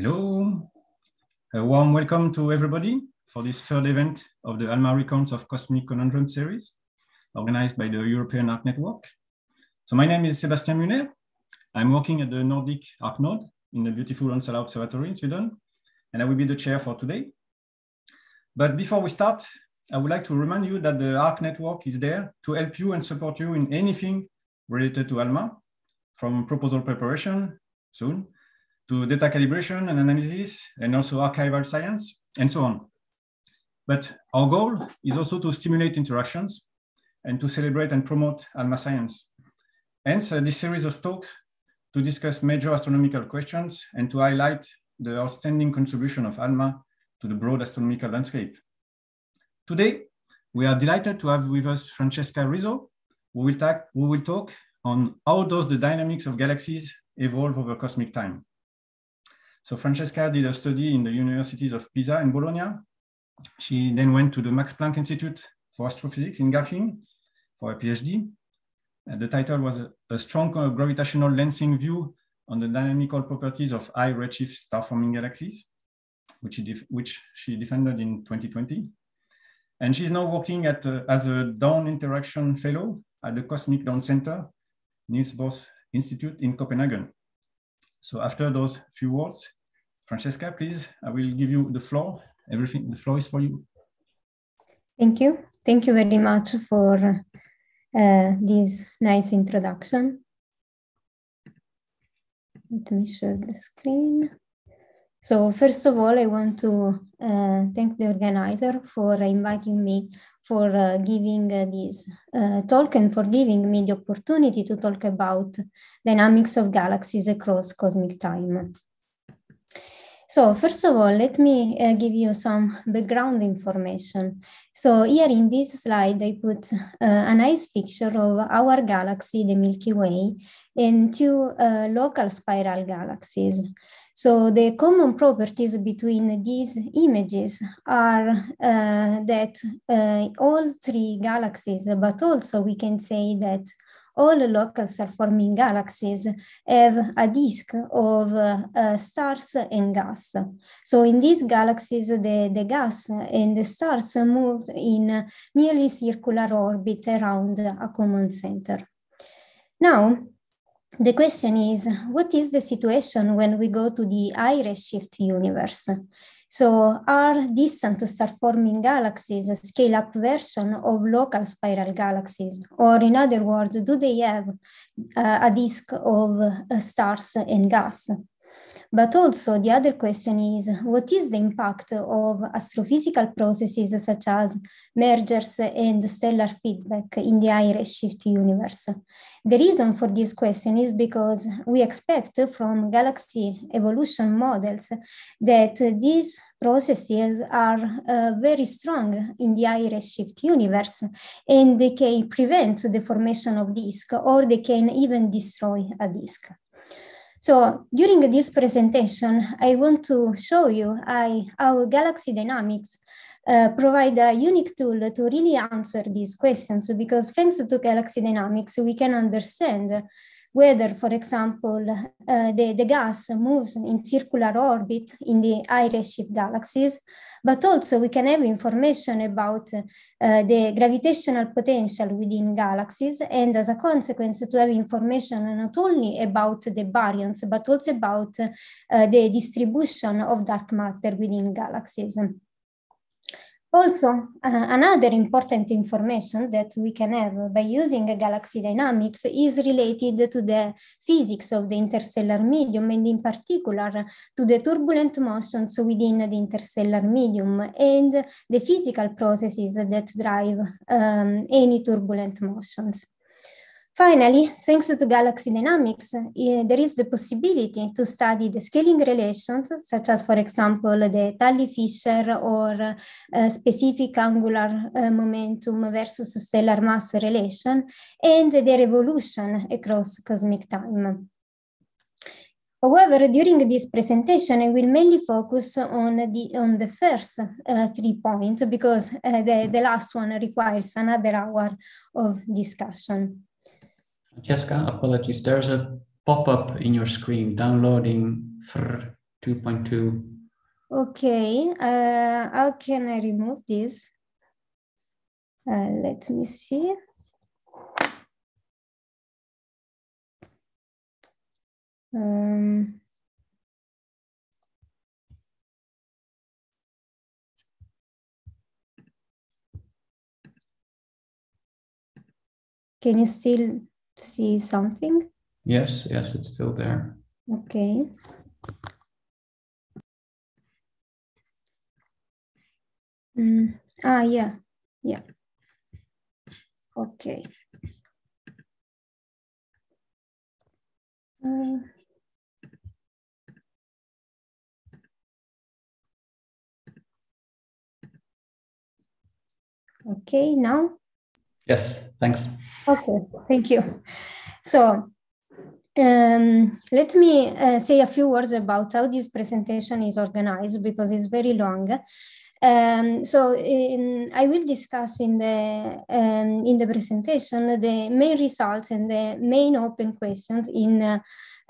Hello, a warm welcome to everybody for this third event of the Alma Recounts of Cosmic Conundrum series, organized by the European Arc Network. So my name is Sebastian Muner. I'm working at the Nordic Arc Node in the beautiful Onsala Observatory in Sweden, and I will be the chair for today. But before we start, I would like to remind you that the Arc Network is there to help you and support you in anything related to ALMA, from proposal preparation soon, to data calibration and analysis, and also archival science, and so on. But our goal is also to stimulate interactions and to celebrate and promote ALMA science. Hence, uh, this series of talks to discuss major astronomical questions and to highlight the outstanding contribution of ALMA to the broad astronomical landscape. Today, we are delighted to have with us Francesca Rizzo, who will, who will talk on how does the dynamics of galaxies evolve over cosmic time. So Francesca did a study in the universities of Pisa and Bologna. She then went to the Max Planck Institute for Astrophysics in Garching for a PhD. And uh, the title was a, a strong uh, gravitational lensing view on the dynamical properties of high redshift star-forming galaxies, which she, which she, defended in 2020. And she's now working at uh, as a Dawn Interaction Fellow at the Cosmic Dawn Center, Niels Bohr Institute in Copenhagen. So after those few words, Francesca, please, I will give you the floor. Everything, the floor is for you. Thank you. Thank you very much for uh, this nice introduction. Let me share the screen. So first of all, I want to uh, thank the organizer for inviting me, for uh, giving uh, this uh, talk and for giving me the opportunity to talk about dynamics of galaxies across cosmic time. So first of all, let me uh, give you some background information. So here in this slide, I put uh, a nice picture of our galaxy, the Milky Way, and two uh, local spiral galaxies. So the common properties between these images are uh, that uh, all three galaxies, but also we can say that all local self-forming galaxies have a disk of uh, stars and gas. So in these galaxies, the, the gas and the stars move in nearly circular orbit around a common center. Now, the question is, what is the situation when we go to the high shift universe? So are distant star-forming galaxies a scale-up version of local spiral galaxies? Or in other words, do they have uh, a disk of uh, stars and gas? But also the other question is, what is the impact of astrophysical processes such as mergers and stellar feedback in the high redshift universe? The reason for this question is because we expect from galaxy evolution models that these processes are uh, very strong in the high redshift universe and they can prevent the formation of disk or they can even destroy a disk. So during this presentation, I want to show you I, how galaxy dynamics uh, provide a unique tool to really answer these questions because thanks to galaxy dynamics, we can understand whether, for example, uh, the, the gas moves in circular orbit in the high redshift galaxies, but also we can have information about uh, the gravitational potential within galaxies, and as a consequence, to have information not only about the variance, but also about uh, the distribution of dark matter within galaxies. Also, uh, another important information that we can have by using galaxy dynamics is related to the physics of the interstellar medium and in particular to the turbulent motions within the interstellar medium and the physical processes that drive um, any turbulent motions. Finally, thanks to galaxy dynamics, eh, there is the possibility to study the scaling relations, such as, for example, the Tully-Fisher or eh, specific angular eh, momentum versus stellar mass relation, and their evolution across cosmic time. However, during this presentation, I will mainly focus on the, on the first uh, three points because the, the last one requires another hour of discussion. Jessica, apologies. There's a pop-up in your screen downloading 2.2. Okay, uh, how can I remove this? Uh, let me see. Um, can you still see something? Yes, yes, it's still there. Okay. Mm. Ah, yeah, yeah. Okay. Uh, okay, now Yes, thanks. Okay, thank you. So um, let me uh, say a few words about how this presentation is organized because it's very long. Um, so in, I will discuss in the um, in the presentation the main results and the main open questions in uh,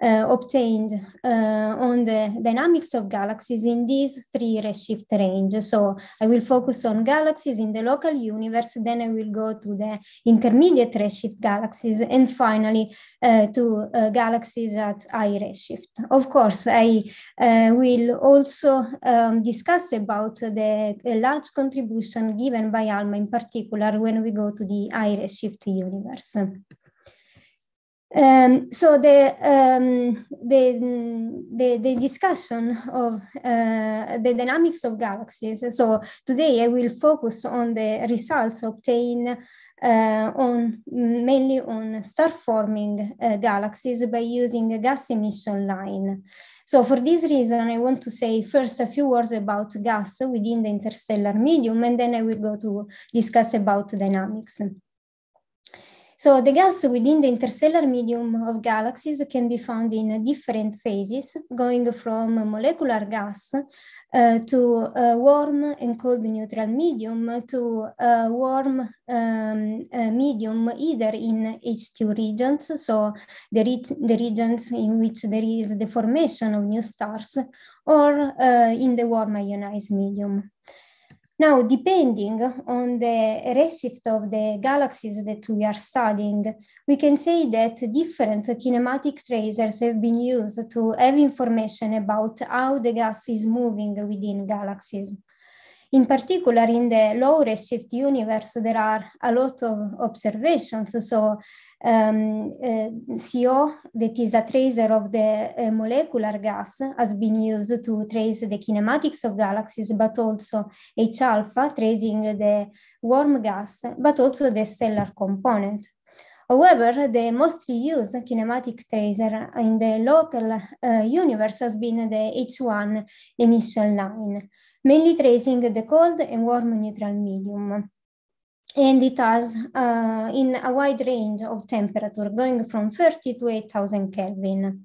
uh, obtained uh, on the dynamics of galaxies in these three redshift ranges. So I will focus on galaxies in the local universe, then I will go to the intermediate redshift galaxies, and finally uh, to galaxies at high redshift. Of course, I will also um, discuss about the large contribution given by ALMA in particular when we go to the high redshift universe. Um, so the, um, the, the, the discussion of uh, the dynamics of galaxies. So today I will focus on the results obtained uh, on mainly on star forming uh, galaxies by using a gas emission line. So for this reason, I want to say first a few words about gas within the interstellar medium, and then I will go to discuss about dynamics. So the gas within the interstellar medium of galaxies can be found in different phases, going from molecular gas uh, to warm and cold neutral medium to warm um, medium either in H2 regions, so the, re the, regions in which there is the formation of new stars, or uh, in the warm ionized medium. Now, depending on the redshift of the galaxies that we are studying, we can say that different kinematic tracers have been used to have information about how the gas is moving within galaxies. In particular, in the low redshift universe, there are a lot of observations. So um, uh, CO, that is a tracer of the uh, molecular gas, has been used to trace the kinematics of galaxies, but also H alpha, tracing the warm gas, but also the stellar component. However, the mostly used kinematic tracer in the local uh, universe has been the H1 emission line, mainly tracing the cold and warm neutral medium and it has uh, in a wide range of temperature going from 30 to 8000 Kelvin.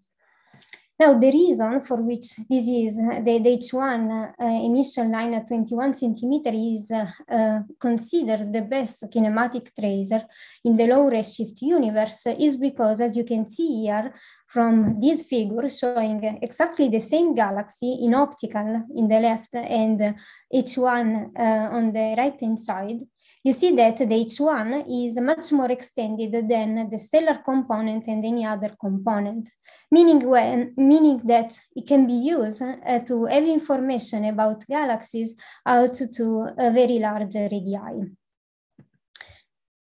Now, the reason for which this is the, the H1 uh, initial line at 21 centimeter is uh, uh, considered the best kinematic tracer in the low redshift universe is because, as you can see here from this figure showing exactly the same galaxy in optical in the left and H1 uh, on the right hand side, you see that the H1 is much more extended than the stellar component and any other component, meaning, when, meaning that it can be used uh, to have information about galaxies out to a very large radii.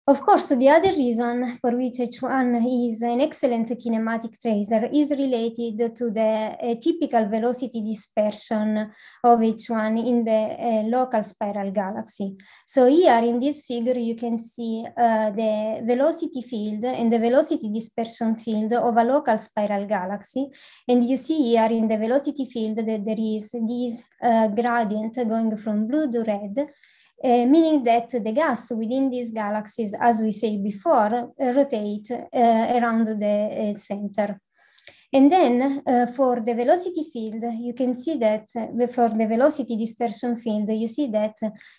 Of course, the other reason for which H1 is an excellent kinematic tracer is related to the uh, typical velocity dispersion of H1 in the uh, local spiral galaxy. So here in this figure, you can see uh, the velocity field and the velocity dispersion field of a local spiral galaxy. And you see here in the velocity field that there is this uh, gradient going from blue to red Eh, meaning that the gas within these galaxies, as we say before, uh, rotate uh, around the center. And then for the velocity field, you can see that for the velocity dispersion field, you see that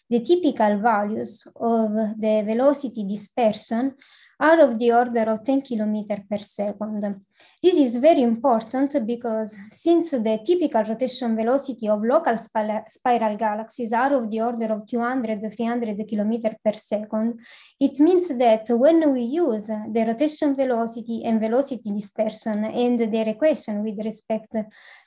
the typical values of the velocity dispersion are of the order of 10 kilometer per second. This is very important because since the typical rotation velocity of local spiral galaxies are of the order of 200-300 km per second, it means that when we use the rotation velocity and velocity dispersion and their equation with respect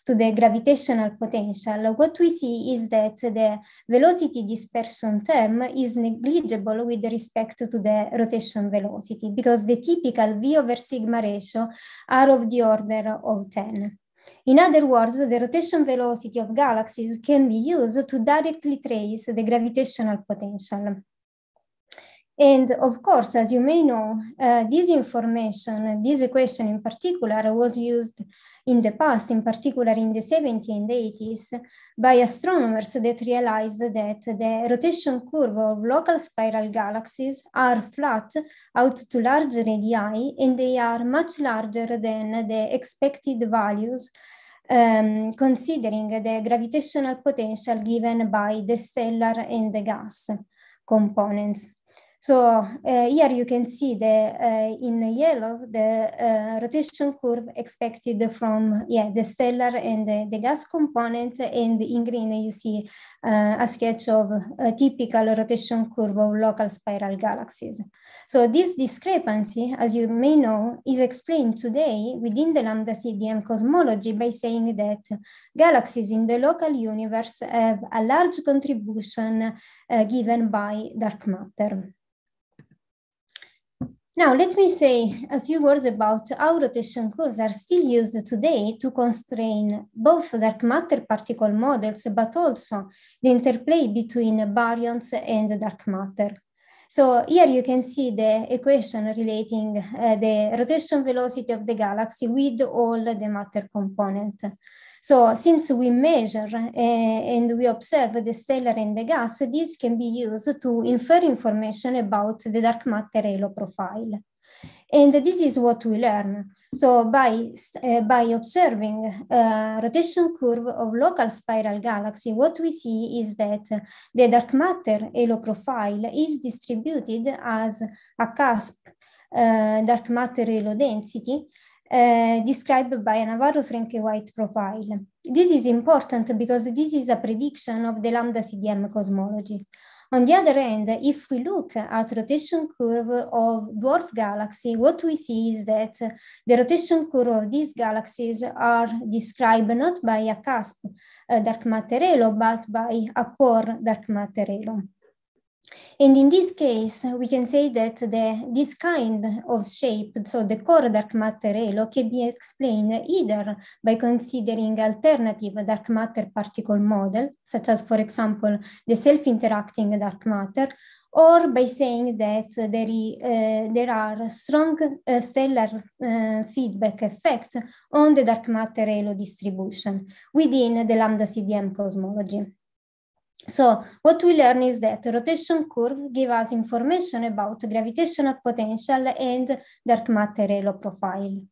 to the gravitational potential, what we see is that the velocity dispersion term is negligible with respect to the rotation velocity because the typical V over sigma ratio are of of the order of 10. In other words, the rotation velocity of galaxies can be used to directly trace the gravitational potential. And of course, as you may know, uh, this information, this equation in particular, was used in the past, in particular in the 70s and 80s, by astronomers that realized that the rotation curve of local spiral galaxies are flat out to large radii, and they are much larger than the expected values um, considering the gravitational potential given by the stellar and the gas components. So uh, here you can see the uh, in yellow the uh, rotation curve expected from yeah the stellar and the, the gas component, and in green you see a sketch of a typical rotation curve of local spiral galaxies. So this discrepancy, as you may know, is explained today within the lambda CDM cosmology by saying that galaxies in the local universe have a large contribution uh, given by dark matter. Now, let me say a few words about how rotation curves are still used today to constrain both dark matter particle models, but also the interplay between baryons and dark matter. So here you can see the equation relating uh, the rotation velocity of the galaxy with all the matter component. So since we measure uh, and we observe the stellar and the gas, this can be used to infer information about the dark matter halo profile. And this is what we learn. So by, uh, by observing a eh, rotation curve of local spiral galaxy, what we see is that the dark matter halo profile is distributed as a cusp uh, dark matter halo density Eh, described by a Navarro-Franke White profile. This is important because this is a prediction of the lambda CDM cosmology. On the other hand, if we look at rotation curve of dwarf galaxy, what we see is that the rotation curve of these galaxies are described not by a CASP dark matter halo, but by a core dark matter halo. And in this case, we can say that the, this kind of shape, so the core dark matter halo, can be explained either by considering alternative dark matter particle model, such as, for example, the self-interacting dark matter, or by saying that there uh, there are strong uh, stellar uh, feedback effect on the dark matter halo distribution within the lambda CDM cosmology. So what we learn is that rotation curve give us information about gravitational potential and dark matter halo profile.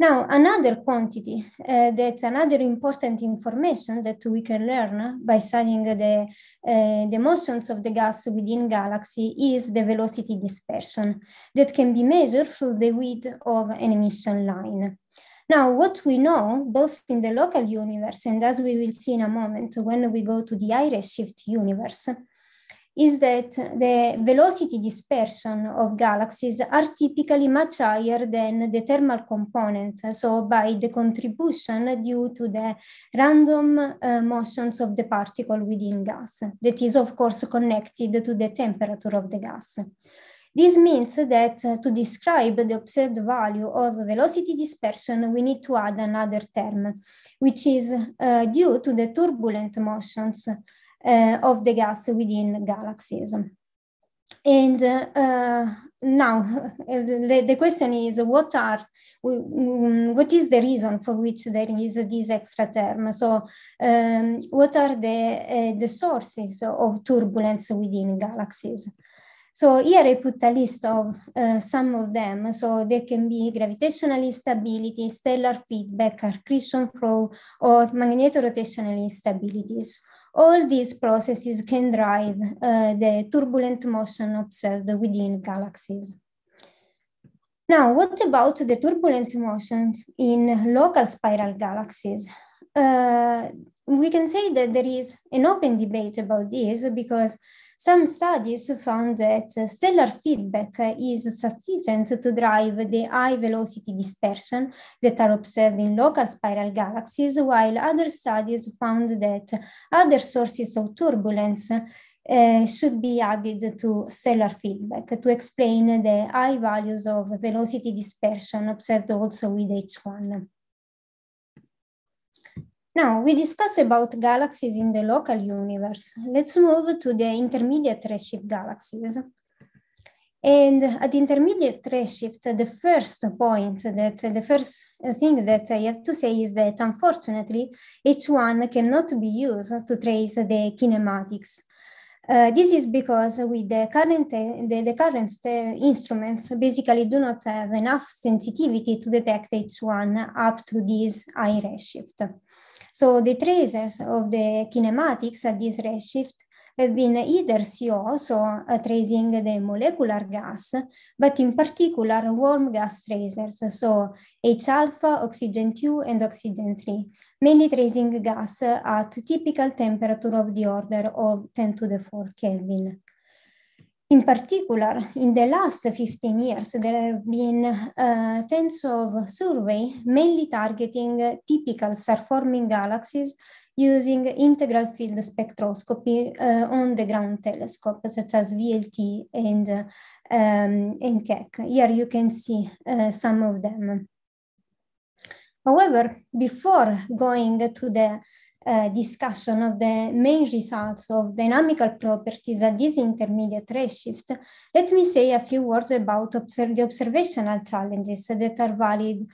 Now, another quantity, uh, that's another important information that we can learn by studying the, uh, the motions of the gas within galaxy is the velocity dispersion that can be measured through the width of an emission line. Now, what we know, both in the local universe, and as we will see in a moment when we go to the high redshift universe, is that the velocity dispersion of galaxies are typically much higher than the thermal component, so by the contribution due to the random uh, motions of the particle within gas, that is, of course, connected to the temperature of the gas. This means that uh, to describe the observed value of velocity dispersion, we need to add another term, which is uh, due to the turbulent motions uh, of the gas within galaxies. And uh, uh, now the, the, question is what are what is the reason for which there is this extra term so um, what are the uh, the sources of turbulence within galaxies so here I put a list of uh, some of them. So there can be gravitational instability, stellar feedback, accretion flow, or magnetorotational instabilities. All these processes can drive uh, the turbulent motion observed within galaxies. Now, what about the turbulent motions in local spiral galaxies? Uh, we can say that there is an open debate about this because some studies found that stellar feedback is sufficient to drive the high velocity dispersion that are observed in local spiral galaxies, while other studies found that other sources of turbulence uh, should be added to stellar feedback to explain the high values of velocity dispersion observed also with H1. Now, we discussed about galaxies in the local universe. Let's move to the intermediate redshift galaxies. And at intermediate redshift, the first point that the first thing that I have to say is that unfortunately, h one cannot be used to trace the kinematics. Uh, this is because with the current, the, the current uh, instruments basically do not have enough sensitivity to detect H1 up to this high redshift. So the tracers of the kinematics at this redshift have been either CO, so uh, tracing the molecular gas, but in particular warm gas tracers, so H alpha, oxygen 2, and oxygen 3, mainly tracing gas at typical temperature of the order of 10 to the 4 Kelvin. In particular, in the last 15 years, there have been uh, tens of surveys mainly targeting typical star-forming galaxies using integral field spectroscopy uh, on the ground telescope, such as VLT and, uh, um, and Here you can see uh, some of them. However, before going to the uh, discussion of the main results of dynamical properties at this intermediate redshift, let me say a few words about observ the observational challenges that are valid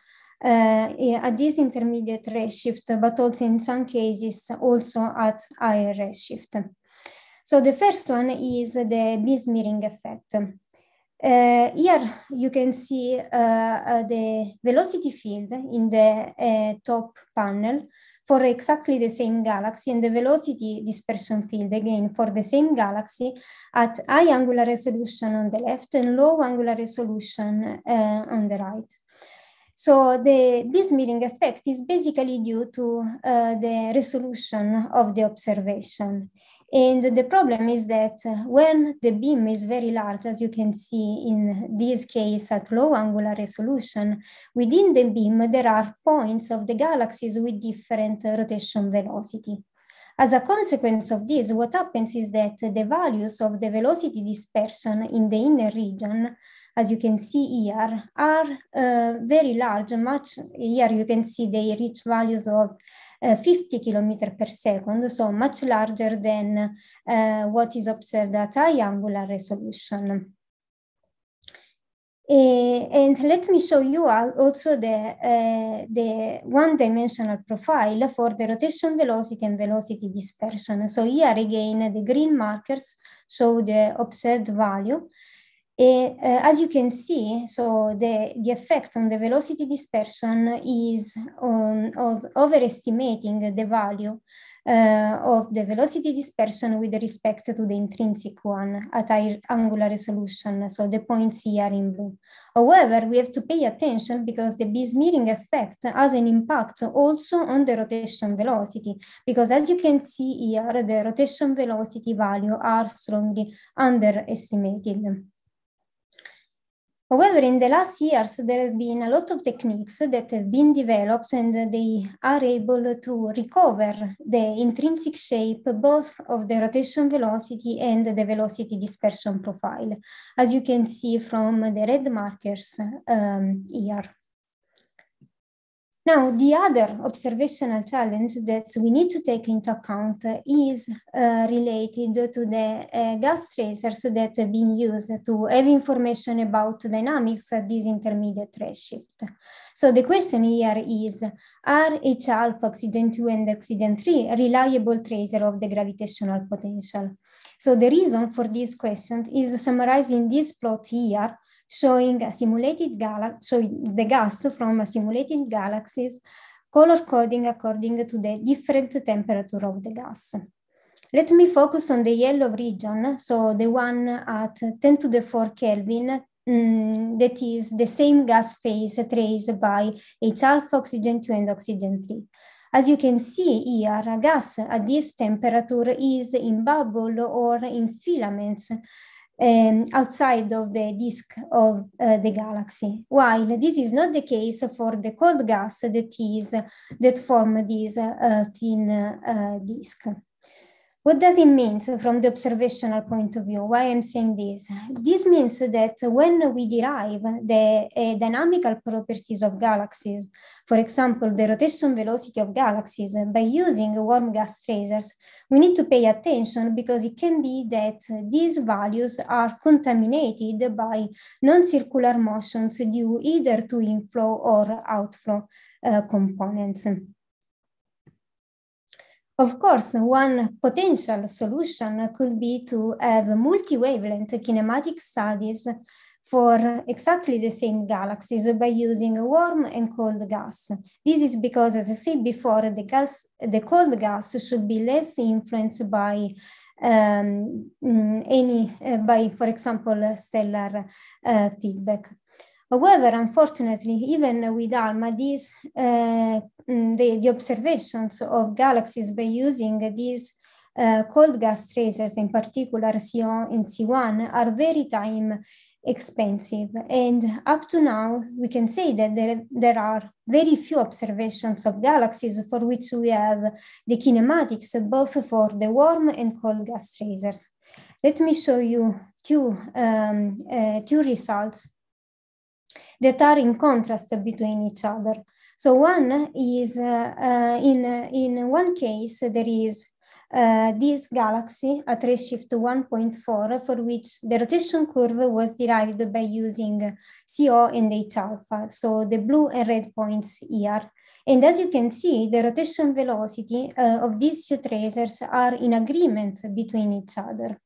uh, at this intermediate redshift, but also in some cases also at higher redshift. So the first one is the bismirroring effect. Uh, here you can see uh, uh the velocity field in the uh, top panel for exactly the same galaxy and the velocity dispersion field again for the same galaxy at high angular resolution on the left and low angular resolution uh, on the right. So the Bismilling effect is basically due to uh, the resolution of the observation. And the problem is that uh, when the beam is very large, as you can see in this case at low angular resolution, within the beam there are points of the galaxies with different uh, rotation velocity. As a consequence of this, what happens is that the values of the velocity dispersion in the inner region as you can see here, are uh, very large, much here you can see they reach values of uh, 50 kilometer per second, so much larger than uh, what is observed at high angular resolution. Uh, and let me show you also the, uh, the one-dimensional profile for the rotation velocity and velocity dispersion. So here again, the green markers show the observed value uh, as you can see, so the, the effect on the velocity dispersion is on, of overestimating the value uh, of the velocity dispersion with respect to the intrinsic one at higher angular resolution, so the points here in blue. However, we have to pay attention because the Bismirring effect has an impact also on the rotation velocity, because as you can see here, the rotation velocity value are strongly underestimated. However, in the last years, there have been a lot of techniques that have been developed and they are able to recover the intrinsic shape both of the rotation velocity and the velocity dispersion profile, as you can see from the red markers um, here. Now, the other observational challenge that we need to take into account is uh, related to the uh, gas tracers that have been used to have information about dynamics at this intermediate redshift. So the question here is, are H alpha, oxygen 2 and oxygen 3 reliable tracer of the gravitational potential? So the reason for this question is summarized in this plot here showing a simulated galaxy, so the gas from a simulated galaxies, color coding according to the different temperature of the gas. Let me focus on the yellow region, so the one at 10 to the 4 Kelvin, Mm, that is the same gas phase traced by H alpha oxygen 2 and oxygen 3. As you can see here, a gas at this temperature is in bubble or in filaments um, outside of the disk of uh, the galaxy, while this is not the case for the cold gas that is that form this uh, thin uh, disk. What does it mean so from the observational point of view? Why I'm saying this? This means that when we derive the uh, dynamical properties of galaxies, for example, the rotation velocity of galaxies uh, by using warm gas tracers, we need to pay attention because it can be that these values are contaminated by non-circular motions due either to inflow or outflow uh, components. Of course, one potential solution could be to have multi-wavelength kinematic studies for exactly the same galaxies by using warm and cold gas. This is because, as I said before, the, gas, the cold gas should be less influenced by um, mm, any, uh, by, for example, stellar uh, feedback. However, unfortunately, even with ALMA, these, uh, mm, the, the, observations of galaxies by using these uh, cold gas tracers, in particular CO and C1, are very time expensive. And up to now, we can say that there, there are very few observations of galaxies for which we have the kinematics, both for the warm and cold gas tracers. Let me show you two, um, uh, two results that are in contrast between each other. So one is uh, in, in one case, there is uh, this galaxy at redshift 1.4, for which the rotation curve was derived by using CO and H alpha, so the blue and red points here. And as you can see, the rotation velocity uh, of these two tracers are in agreement between each other.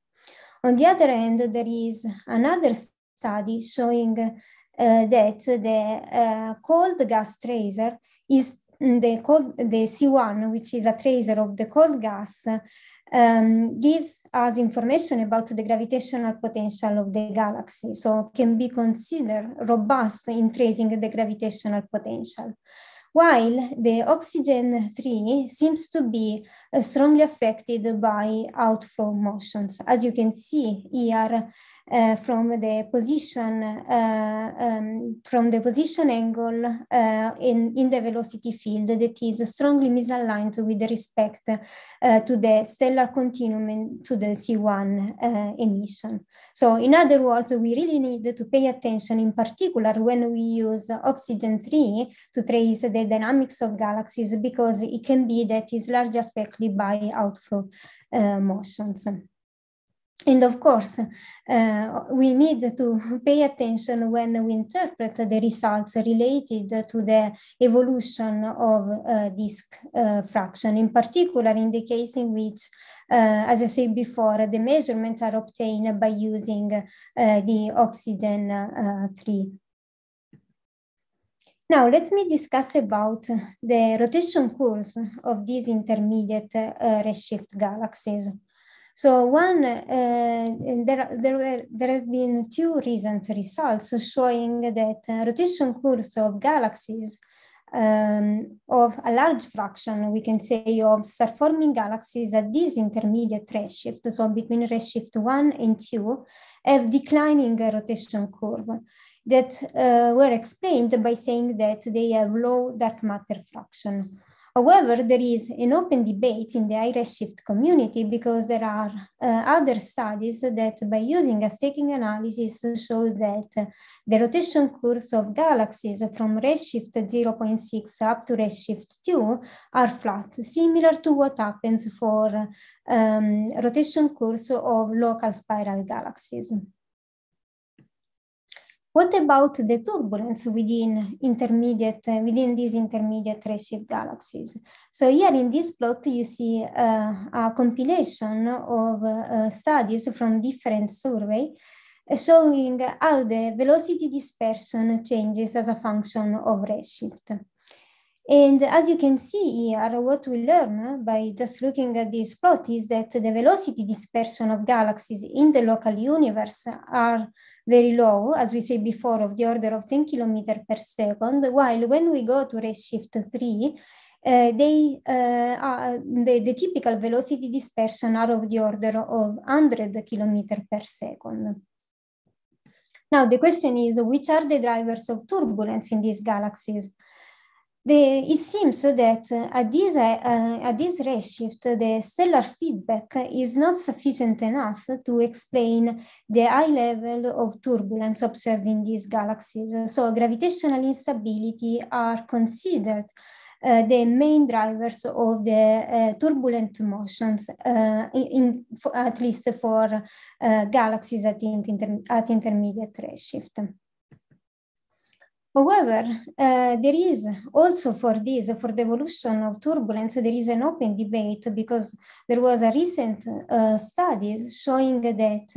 On the other end, there is another study showing uh, that the uh, cold gas tracer is the, cold, the C1, which is a tracer of the cold gas, um, gives us information about the gravitational potential of the galaxy, so can be considered robust in tracing the gravitational potential. While the oxygen 3 seems to be uh, strongly affected by outflow motions. As you can see here, uh, from the position uh, um, from the position angle eh, in, in the velocity field that is strongly misaligned with respect to the stellar continuum to the C1 emission. So in other words, we really need to pay attention in particular when we use oxygen 3 to trace the dynamics of galaxies because it can be that is largely affected by outflow motions. And of course, uh, we need to pay attention when we interpret the results related to the evolution of uh, disk uh, fraction, in particular in the case in which, uh, as I said before, the measurements are obtained by using uh, the oxygen-3. Uh, now, let me discuss about the rotation curves of these intermediate redshift galaxies. So one, uh, there, there, there have been two recent results showing that rotation curves of galaxies um, of a large fraction, we can say, of star-forming galaxies at this intermediate redshift, so between redshift 1 and 2, have declining rotation curve that uh, were explained by saying that they have low dark matter fraction. However, there is an open debate in the IRS shift community because there are uh, other studies that by using a staking analysis show that the rotation curves of galaxies from redshift 0.6 up to redshift 2 are flat, similar to what happens for um, rotation curves of local spiral galaxies. What about the turbulence within intermediate, uh, within these intermediate redshift galaxies? So here in this plot, you see uh, a compilation of uh, studies from different survey uh, showing how the velocity dispersion changes as a function of redshift. And as you can see here, what we learn by just looking at this plot is that the velocity dispersion of galaxies in the local universe are very low, as we said before, of the order of 10 kilometer per second, while when we go to redshift 3, uh, they, uh, are, the, the, typical velocity dispersion are of the order of 100 kilometer per second. Now the question is, which are the drivers of turbulence in these galaxies? the, it seems that uh, at this, uh, uh at this redshift, the stellar feedback is not sufficient enough to explain the high level of turbulence observed in these galaxies. So gravitational instability are considered uh, the main drivers of the uh, turbulent motions, uh, in, for, at least for uh, galaxies at, inter at intermediate redshift. However, uh, there is also for this, for the evolution of turbulence, there is an open debate because there was a recent uh, study showing that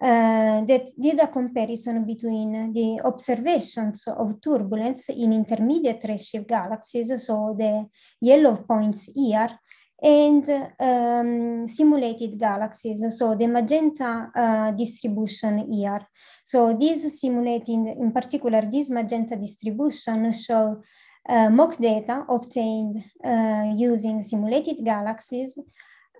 uh, that did a comparison between the observations of turbulence in intermediate redshift galaxies, so the yellow points here, and um, simulated galaxies, so the magenta uh, distribution here. So this simulating, in particular, this magenta distribution show uh, mock data obtained uh, using simulated galaxies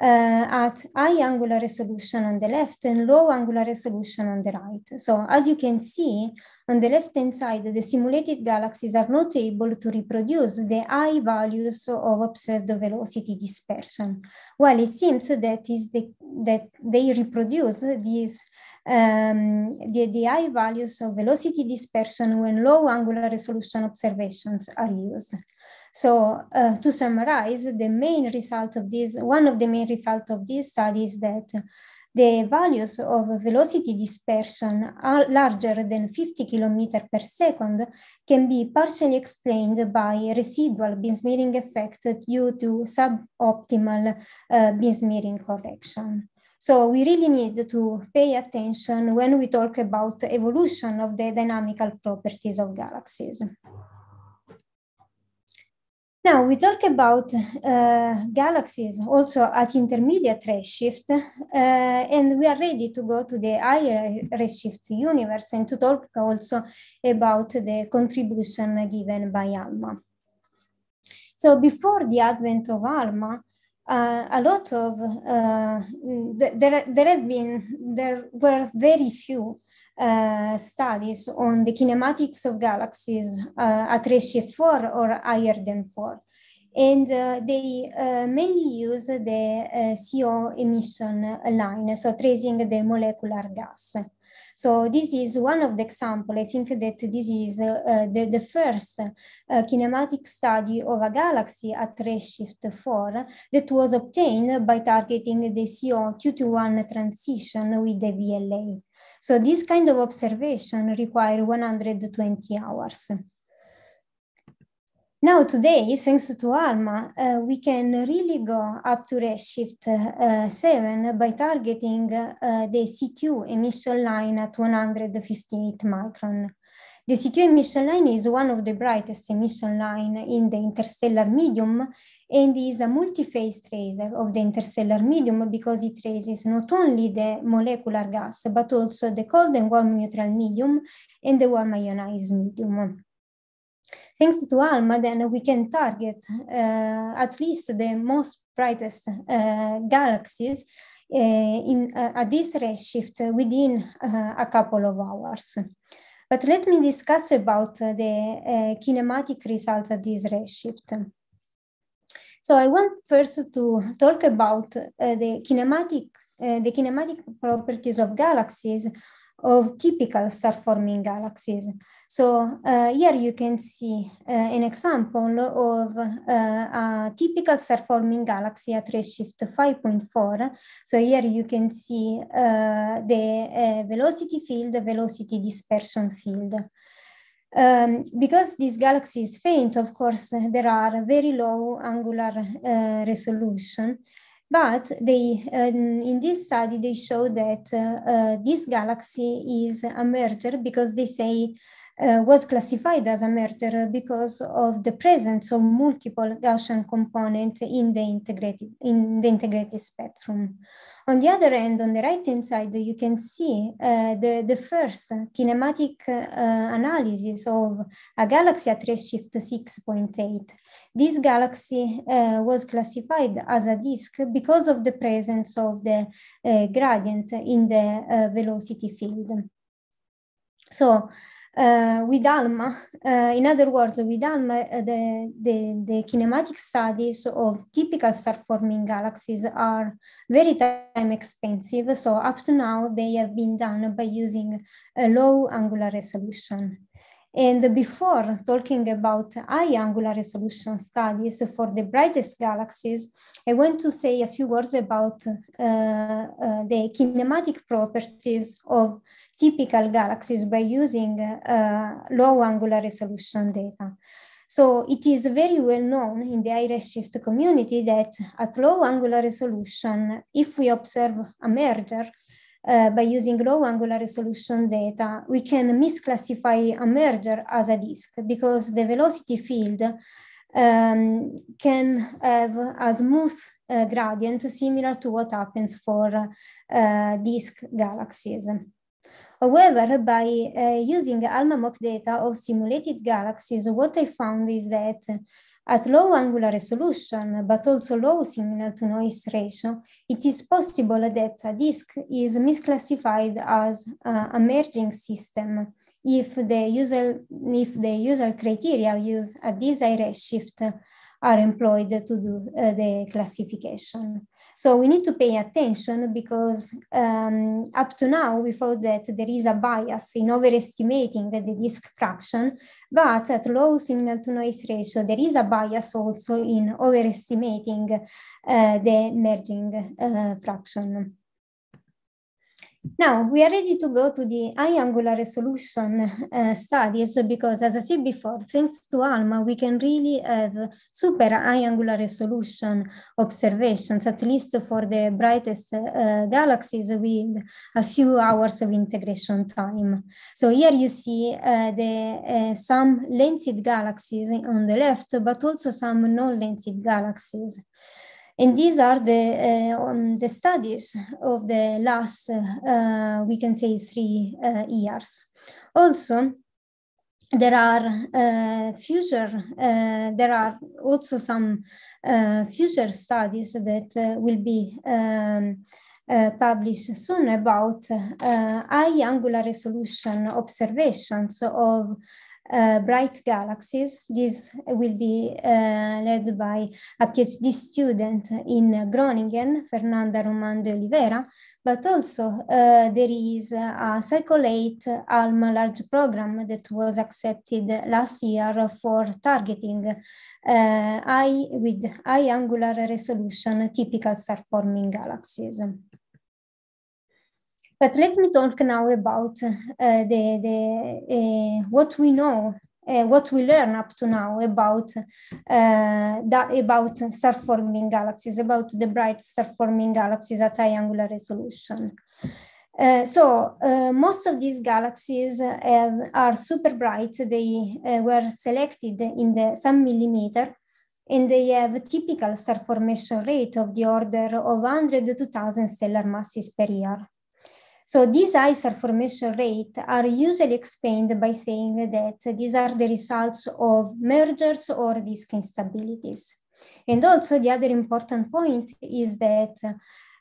uh, at high angular resolution on the left and low angular resolution on the right. So as you can see, on the left-hand side, the simulated galaxies are not able to reproduce the high values of observed velocity dispersion. Well, it seems that, is the, that they reproduce these um, the, the high values of velocity dispersion when low angular resolution observations are used. So uh, to summarize, the main result of this, one of the main results of this study is that the values of velocity dispersion are larger than 50 km per second can be partially explained by residual bin smearing effect due to suboptimal uh, bin smearing correction. So we really need to pay attention when we talk about evolution of the dynamical properties of galaxies. Now we talk about uh, galaxies also at intermediate redshift, uh, and we are ready to go to the higher redshift universe and to talk also about the contribution given by ALMA. So before the advent of ALMA, uh, a lot of uh, there, there have been there were very few uh, studies on the kinematics of galaxies uh, at redshift 4 or higher than 4. And uh, they mainly use the CO emission line, so tracing the molecular gas. So this is one of the example. I think that this is uh, the, the first uh, kinematic study of a galaxy at redshift 4 that was obtained by targeting the CO221 transition with the VLA. So this kind of observation require 120 hours. Now today, thanks to ALMA, uh, we can really go up to redshift uh, 7 by targeting uh, the CQ emission line at 158 micron. The CQ emission line is one of the brightest emission line in the interstellar medium and is a multi-phase tracer of the interstellar medium because it traces not only the molecular gas, but also the cold and warm neutral medium and the warm ionized medium. Thanks to ALMA, then we can target uh, at least the most brightest uh, galaxies uh, in, uh, at this redshift within uh, a couple of hours. But let me discuss about the uh, kinematic results of this redshift. So I want first to talk about uh, the kinematic, uh, the kinematic properties of galaxies of typical star-forming galaxies. So uh, here you can see uh, an example of uh, a typical star-forming galaxy at redshift 5.4. So here you can see uh, the velocity field, the velocity dispersion field. Um, because this galaxy is faint, of course, uh, there are very low angular uh, resolution. But they, um, in this study, they show that uh, uh, this galaxy is a merger because they say uh, was classified as a murderer because of the presence of multiple Gaussian components in the integrated, in the integrated spectrum. On the other end, on the right-hand side, you can see uh, the, the first kinematic uh, analysis of a galaxy at redshift 6.8. This galaxy uh, was classified as a disk because of the presence of the uh, gradient in the uh, velocity field. So uh, with ALMA, uh, in other words, with ALMA, uh, the, the, the, kinematic studies of typical star-forming galaxies are very time expensive. So up to now, they have been done by using a low angular resolution. And before talking about high angular resolution studies for the brightest galaxies, I want to say a few words about uh, uh, the kinematic properties of typical galaxies by using uh, low angular resolution data. So it is very well known in the high redshift community that at low angular resolution, if we observe a merger, Eh, by using low angular resolution data, we can misclassify a merger as a disk because the velocity field um, can have a smooth uh, gradient similar to what happens for uh, disk galaxies. However, by uh, using ALMA mock data of simulated galaxies, what I found is that at low angular resolution, but also low signal to noise ratio, it is possible that a disk is misclassified as a uh, merging system if the usual, if the usual criteria used at desired shift are employed to do uh, the classification. So we need to pay attention because um, up to now we thought that there is a bias in overestimating the disk fraction, but at low signal to noise ratio, there is a bias also in overestimating uh, the merging uh, fraction. Now, we are ready to go to the high angular resolution uh, studies because, as I said before, thanks to ALMA, we can really have super high angular resolution observations, at least for the brightest uh, galaxies with a few hours of integration time. So here you see uh, the, uh, some lensed galaxies on the left, but also some non-lensed galaxies. And these are the, uh, the studies of the last, uh, we can say, three uh, years. Also, there are future, there are also some future studies that will be um, uh, published soon about uh, high angular resolution observations of uh, bright galaxies. This will be uh, led by a PhD student in uh, Groningen, Fernanda Roman de Oliveira, but also uh, there is uh, a 8 ALMA large program that was accepted last year for targeting high with high angular resolution typical star-forming galaxies. But let me talk now about uh, the, the uh, what we know uh, what we learn up to now about uh, that about star-forming galaxies, about the bright star-forming galaxies at high angular resolution. Uh, so uh, most of these galaxies are super bright. They were selected in the some millimeter, and they have a typical star formation rate of the order of 100 to 1000 stellar masses per year. So these high formation rate are usually explained by saying that these are the results of mergers or disk instabilities. And also the other important point is that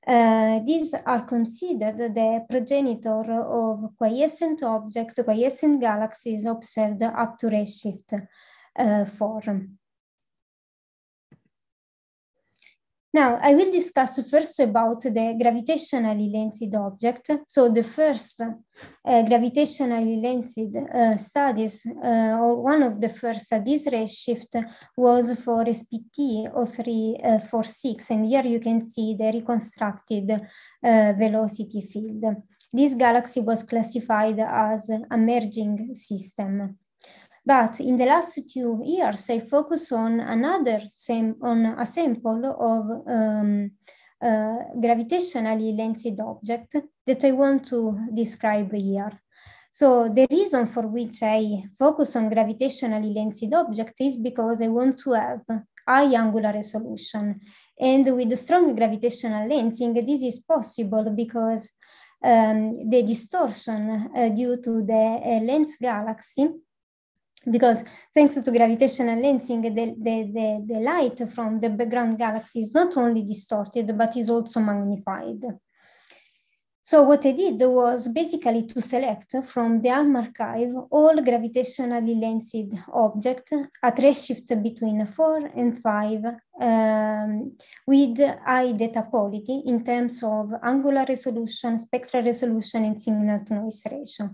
uh, these are considered the progenitor of quiescent objects, quiescent galaxies observed up to redshift uh, 4. Now, I will discuss first about the gravitationally lensed object. So the first uh, gravitationally lensed uh, studies, uh, or one of the first uh, this redshift, was for SPT 0346. Uh, and here you can see the reconstructed uh, velocity field. This galaxy was classified as a merging system. But in the last two years, I focus on another on a sample of um, uh, gravitationally lensed object that I want to describe here. So the reason for which I focus on gravitationally lensed object is because I want to have high angular resolution. And with strong gravitational lensing, this is possible because um, the distortion uh, due to the uh, lens galaxy because thanks to gravitational lensing, the, the, the, the, light from the background galaxy is not only distorted, but is also magnified. So what I did was basically to select from the ALM archive all gravitationally lensed objects at redshift between 4 and 5 um, with high data quality in terms of angular resolution, spectral resolution, and signal-to-noise ratio.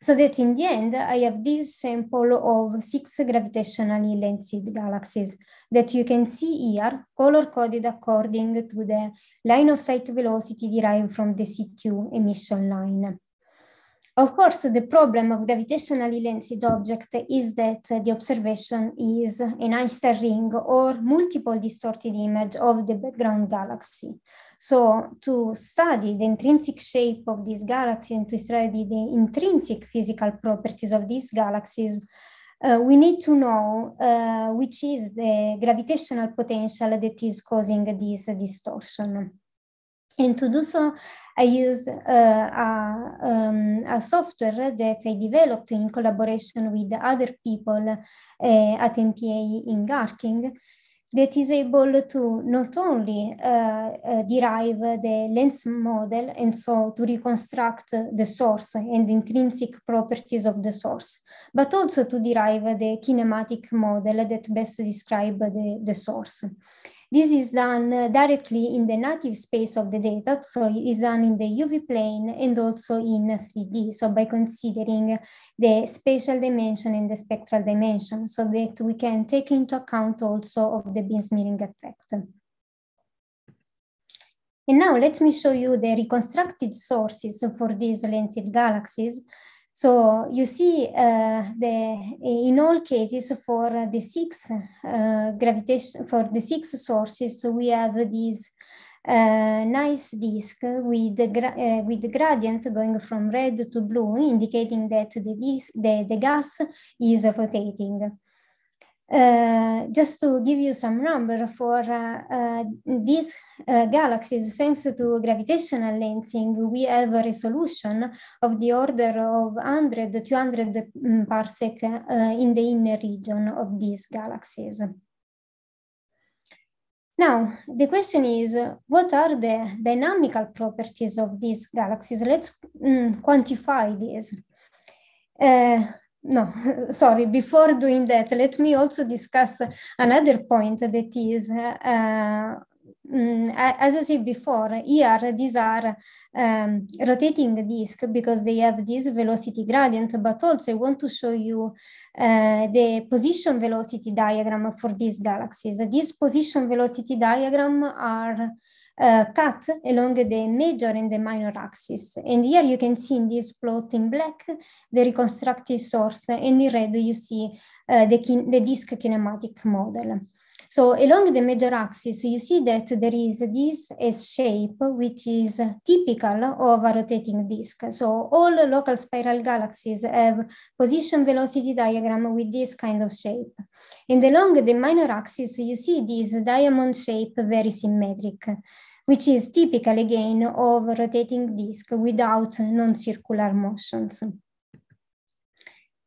So that in the end, I have this sample of six gravitationally lensed galaxies that you can see here, color-coded according to the line of sight velocity derived from the CQ emission line. Of course, the problem of gravitationally lensed object is that the observation is an Einstein ring or multiple distorted image of the background galaxy. So to study the intrinsic shape of these galaxies and to study the intrinsic physical properties of these galaxies, uh, we need to know uh, which is the gravitational potential that is causing this distortion. And to do so, I used uh, a, um, a, software that I developed in collaboration with other people uh, at MPA in Garking that is able to not only uh, uh, derive the lens model and so to reconstruct the source and the intrinsic properties of the source, but also to derive the kinematic model that best describe the, the source. This is done uh, directly in the native space of the data, so it is done in the UV plane and also in 3D, so by considering the spatial dimension and the spectral dimension, so that we can take into account also of the beam smearing effect. And now let me show you the reconstructed sources for these lensed galaxies. So you see, uh, the in all cases for the six uh, gravitation for the six sources, we have these uh, nice disk with the uh, with the gradient going from red to blue, indicating that the, disk, the, the gas is rotating. Uh, just to give you some number for uh, uh, these uh, galaxies, thanks to gravitational lensing, we have a resolution of the order of 100 200 mm, parsec uh, in the inner region of these galaxies. Now, the question is, what are the dynamical properties of these galaxies? Let's mm, quantify these no, sorry, before doing that, let me also discuss another point that is, uh, mm, as I said before, here these are um, rotating disk because they have this velocity gradient, but also I want to show you uh, the position velocity diagram for these galaxies. These position velocity diagram are uh, cut along the major and the minor axis. And here you can see in this plot in black the reconstructed source, and in red you see uh, the, the disk kinematic model. So along the major axis, you see that there is this S shape, which is typical of a rotating disk. So all local spiral galaxies have position velocity diagram with this kind of shape. And along the minor axis, you see this diamond shape very symmetric which is typical again of rotating disk without non-circular motions.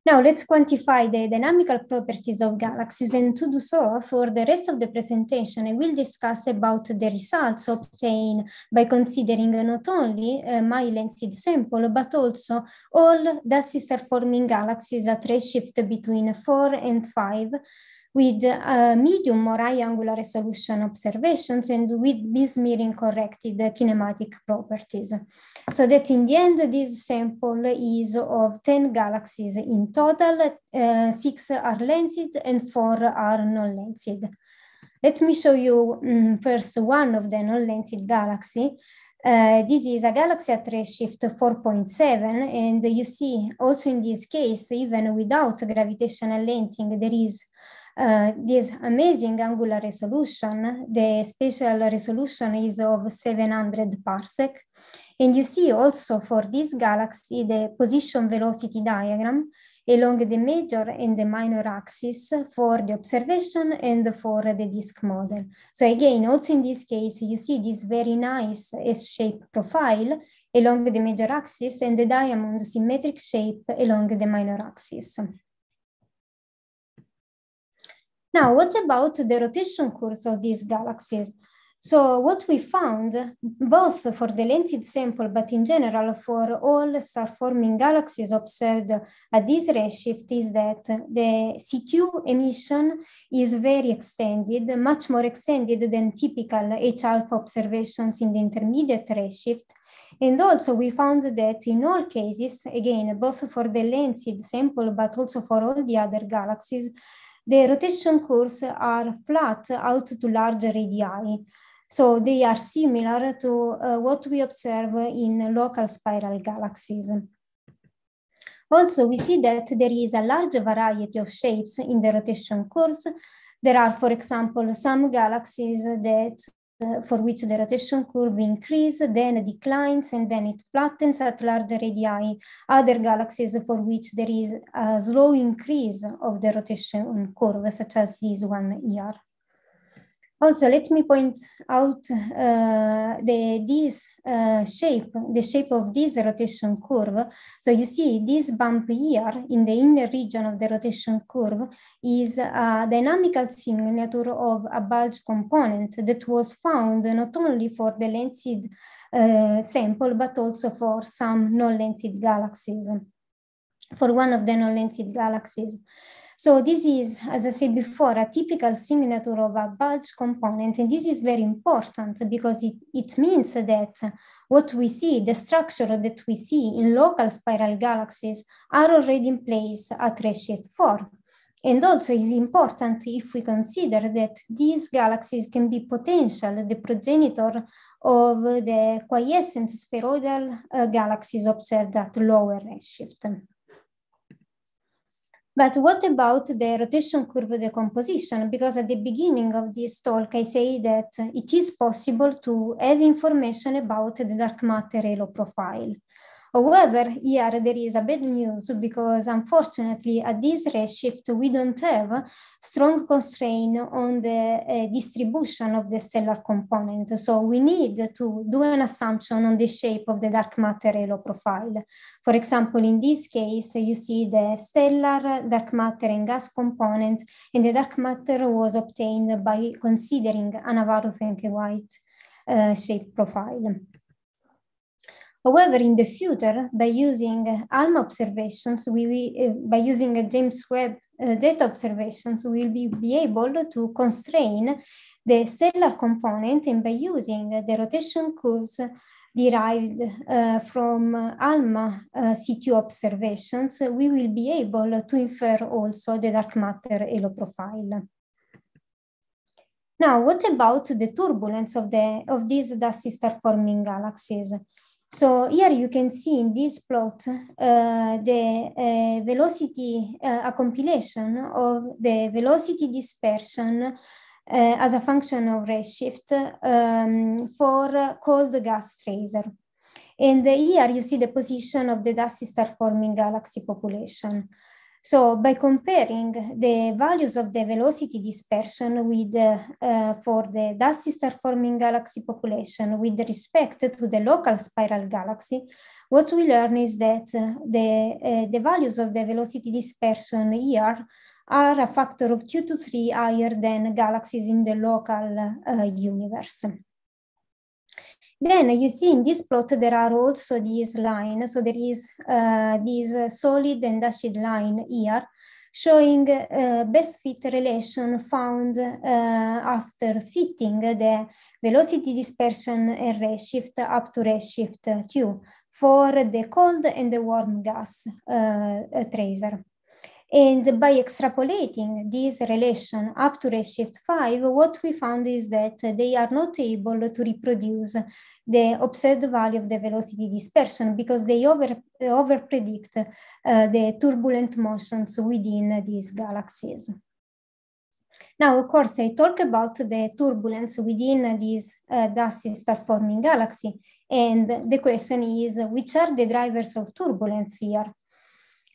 Now let's quantify the dynamical properties of galaxies and to do so for the rest of the presentation, I will discuss about the results obtained by considering not only uh, my lensed sample, but also all the sister forming galaxies at redshift between four and five with medium or high angular resolution observations and with bismirroring corrected kinematic properties. So that in the end, this sample is of 10 galaxies in total, uh, six are lensed and four are non-lensed. Let me show you um, first one of the non-lensed galaxy. Uh, this is a galaxy at redshift 4.7, and you see also in this case, even without gravitational lensing, there is uh, this amazing angular resolution. The spatial resolution is of 700 parsec. And you see also for this galaxy, the position velocity diagram along the major and the minor axis for the observation and for the disk model. So again, also in this case, you see this very nice S-shaped profile along the major axis and the diamond symmetric shape along the minor axis. Now, what about the rotation course of these galaxies? So what we found, both for the lensed sample, but in general for all star-forming galaxies observed at this redshift is that the CQ emission is very extended, much more extended than typical H-alpha observations in the intermediate redshift. And also we found that in all cases, again, both for the lensed sample, but also for all the other galaxies, the rotation cores are flat out to large radii. So they are similar to uh, what we observe in local spiral galaxies. Also, we see that there is a large variety of shapes in the rotation cores. There are, for example, some galaxies that uh, for which the rotation curve increases, then declines, and then it flattens at larger radii. Other galaxies for which there is a slow increase of the rotation curve, such as this one here. Also, let me point out uh, the, this uh, shape, the shape of this rotation curve. So you see this bump here in the inner region of the rotation curve is a dynamical signature of a bulge component that was found not only for the lensed uh, sample, but also for some non-lensed galaxies, for one of the non-lensed galaxies. So this is, as I said before, a typical signature of a bulge component. And this is very important because it, it means that what we see, the structure that we see in local spiral galaxies are already in place at redshift 4. And also is important if we consider that these galaxies can be potential the progenitor of the quiescent spheroidal uh, galaxies observed at lower redshift. But what about the rotation curve decomposition? Because at the beginning of this talk, I say that it is possible to have information about the dark matter halo profile. However, here there is a bad news because unfortunately at this redshift we don't have strong constraint on the uh, distribution of the stellar component. So we need to do an assumption on the shape of the dark matter halo profile. For example, in this case, you see the stellar dark matter and gas component, and the dark matter was obtained by considering an Navarro-Fenke-White uh, eh, shape profile. However, in the future, by using ALMA observations, we, we uh, by using a James Webb uh, data observations, we will be, be able to constrain the stellar component and by using the rotation curves derived uh, from ALMA eh, CQ observations, we will be able to infer also the dark matter halo profile. Now, what about the turbulence of, the, of these dusty star-forming galaxies? So here you can see in this plot uh, the uh, velocity, uh, a compilation of the velocity dispersion uh, as a function of redshift um, for cold gas tracer. And here you see the position of the dusty star forming galaxy population. So by comparing the values of the velocity dispersion with, uh, for the dusty star-forming galaxy population with respect to the local spiral galaxy, what we learn is that uh, the, uh, the values of the velocity dispersion here are a factor of two to three higher than galaxies in the local uh, universe. Then you see in this plot, there are also these lines. So there is uh, this solid and dashed line here showing uh, best fit relation found uh, after fitting the velocity dispersion and redshift up to redshift Q for the cold and the warm gas uh, tracer. And by extrapolating this relation up to redshift 5, what we found is that they are not able to reproduce the observed value of the velocity dispersion because they over, over predict uh, the turbulent motions within these galaxies. Now, of course, I talk about the turbulence within this uh, dusty star-forming galaxy, and the question is, which are the drivers of turbulence here?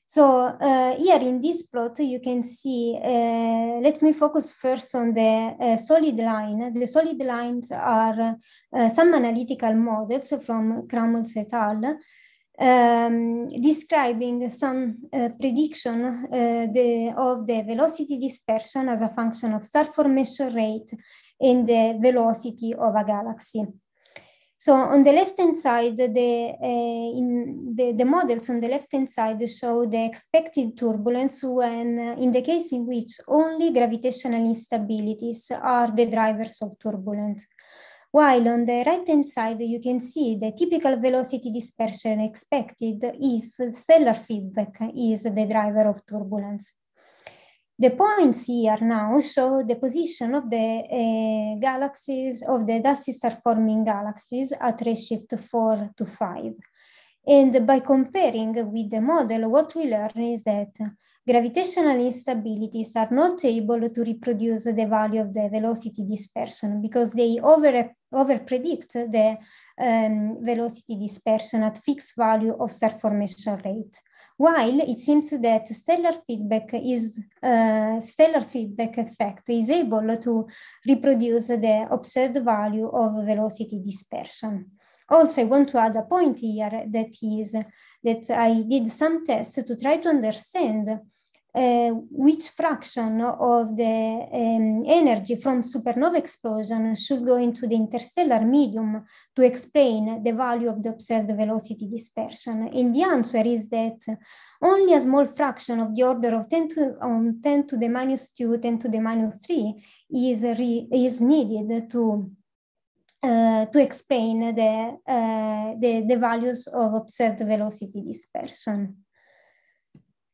So uh, here in this plot, you can see, uh, let me focus first on the uh, solid line. The solid lines are uh, some analytical models from Kramels et al. Um, describing some uh, prediction uh, the, of the velocity dispersion as a function of star formation rate and the velocity of a galaxy. So on the left-hand side, the, uh, in the, the, models on the left-hand side show the expected turbulence when, uh, in the case in which only gravitational instabilities are the drivers of turbulence. While on the right-hand side, you can see the typical velocity dispersion expected if stellar feedback is the driver of turbulence the points here now show the position of the uh, galaxies, of the dusty star-forming galaxies at redshift 4 to 5. And by comparing with the model, what we learn is that gravitational instabilities are not able to reproduce the value of the velocity dispersion because they over, over predict the um, velocity dispersion at fixed value of star formation rate. While it seems that stellar feedback is uh, stellar feedback effect is able to reproduce the observed value of velocity dispersion. Also, I want to add a point here that is that I did some tests to try to understand uh, which fraction of the um, energy from supernova explosion should go into the interstellar medium to explain the value of the observed velocity dispersion? And the answer is that only a small fraction of the order of 10 to, um, 10 to the minus 2, 10 to the minus 3 is, is needed to uh, to explain the, uh, the, the values of observed velocity dispersion.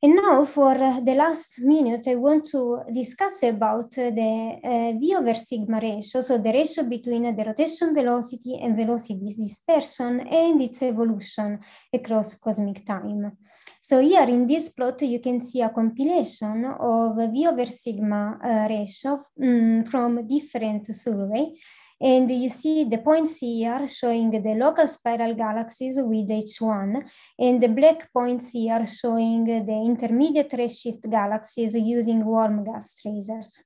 And now for uh, the last minute, I want to discuss about uh, the uh, V over sigma ratio, so the ratio between the rotation velocity and velocity dispersion and its evolution across cosmic time. So here in this plot, you can see a compilation of V over sigma uh, ratio mm, from different survey and you see the points here showing the local spiral galaxies with H1 and the black points here showing the intermediate redshift galaxies using warm gas tracers.